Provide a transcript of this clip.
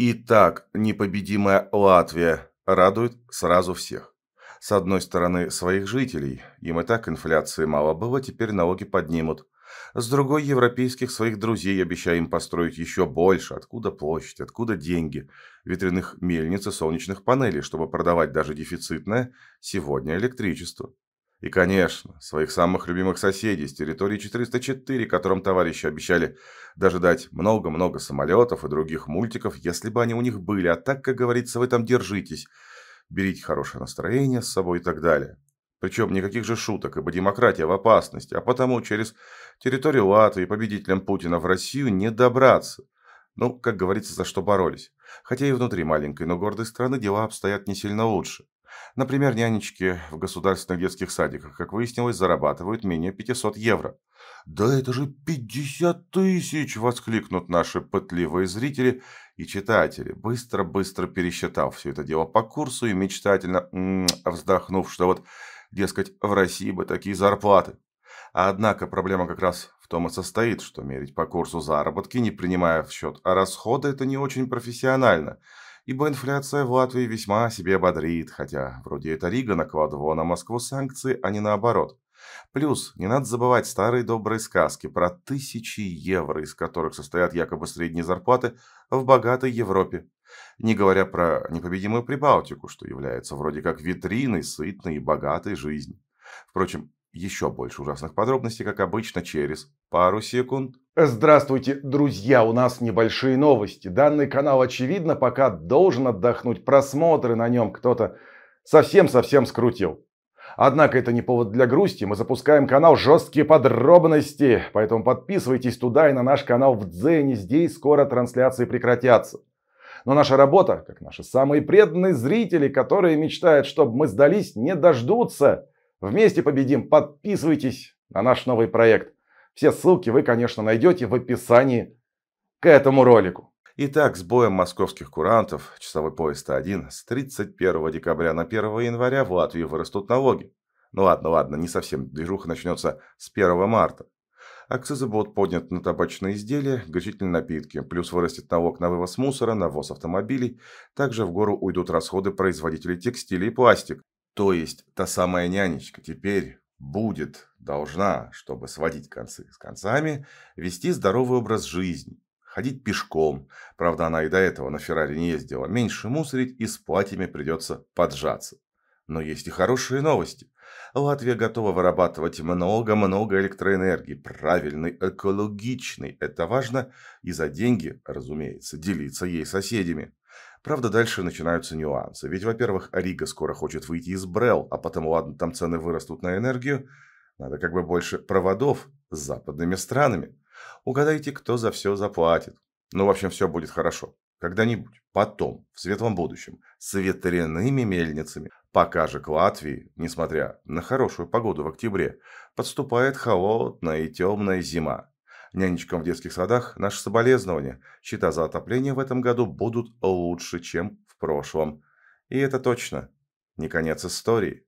Итак, непобедимая Латвия радует сразу всех. С одной стороны, своих жителей, им и так инфляции мало было, теперь налоги поднимут. С другой, европейских своих друзей, обещаем построить еще больше. Откуда площадь, откуда деньги? Ветряных мельниц и солнечных панелей, чтобы продавать даже дефицитное сегодня электричество. И, конечно, своих самых любимых соседей с территории 404, которым товарищи обещали даже дать много-много самолетов и других мультиков, если бы они у них были. А так, как говорится, вы там держитесь, берите хорошее настроение с собой и так далее. Причем никаких же шуток, ибо демократия в опасности, а потому через территорию Латвии победителям Путина в Россию не добраться. Ну, как говорится, за что боролись. Хотя и внутри маленькой, но гордой страны дела обстоят не сильно лучше. Например, нянечки в государственных детских садиках, как выяснилось, зарабатывают менее 500 евро. «Да это же 50 тысяч!» – воскликнут наши пытливые зрители и читатели, быстро-быстро пересчитав все это дело по курсу и мечтательно вздохнув, что вот, дескать, в России бы такие зарплаты. А однако проблема как раз в том и состоит, что мерить по курсу заработки, не принимая в счет а расходы, это не очень профессионально – ибо инфляция в Латвии весьма себе бодрит, хотя вроде это Рига накладывала на Москву санкции, а не наоборот. Плюс, не надо забывать старые добрые сказки про тысячи евро, из которых состоят якобы средние зарплаты в богатой Европе. Не говоря про непобедимую Прибалтику, что является вроде как витриной сытной и богатой жизни. Впрочем, еще больше ужасных подробностей, как обычно, через пару секунд. Здравствуйте, друзья! У нас небольшие новости. Данный канал, очевидно, пока должен отдохнуть. Просмотры на нем кто-то совсем-совсем скрутил. Однако это не повод для грусти. Мы запускаем канал «Жесткие подробности». Поэтому подписывайтесь туда и на наш канал в Дзене. Здесь скоро трансляции прекратятся. Но наша работа, как наши самые преданные зрители, которые мечтают, чтобы мы сдались, не дождутся. Вместе победим. Подписывайтесь на наш новый проект. Все ссылки вы, конечно, найдете в описании к этому ролику. Итак, с боем московских курантов, часовой пояс 1 с 31 декабря на 1 января в Латвии вырастут налоги. Ну ладно, ладно, не совсем. Движуха начнется с 1 марта. Акцизы будут подняты на табачные изделия, горячительные напитки, плюс вырастет налог на вывоз мусора, навоз автомобилей. Также в гору уйдут расходы производителей текстиля и пластик. То есть, та самая нянечка теперь будет должна, чтобы сводить концы с концами, вести здоровый образ жизни, ходить пешком. Правда, она и до этого на Феррари не ездила. Меньше мусорить и с платьями придется поджаться. Но есть и хорошие новости. Латвия готова вырабатывать много-много электроэнергии, правильной, экологичной. Это важно и за деньги, разумеется, делиться ей соседями. Правда, дальше начинаются нюансы. Ведь, во-первых, Арига скоро хочет выйти из Брел, а потом ладно, там цены вырастут на энергию. Надо как бы больше проводов с западными странами. Угадайте, кто за все заплатит. Ну, в общем, все будет хорошо. Когда-нибудь, потом, в светлом будущем, с ветряными мельницами. Пока же к Латвии, несмотря на хорошую погоду в октябре, подступает холодная и темная зима. Нянечкам в детских садах наши соболезнования. Счета за отопление в этом году будут лучше, чем в прошлом. И это точно не конец истории.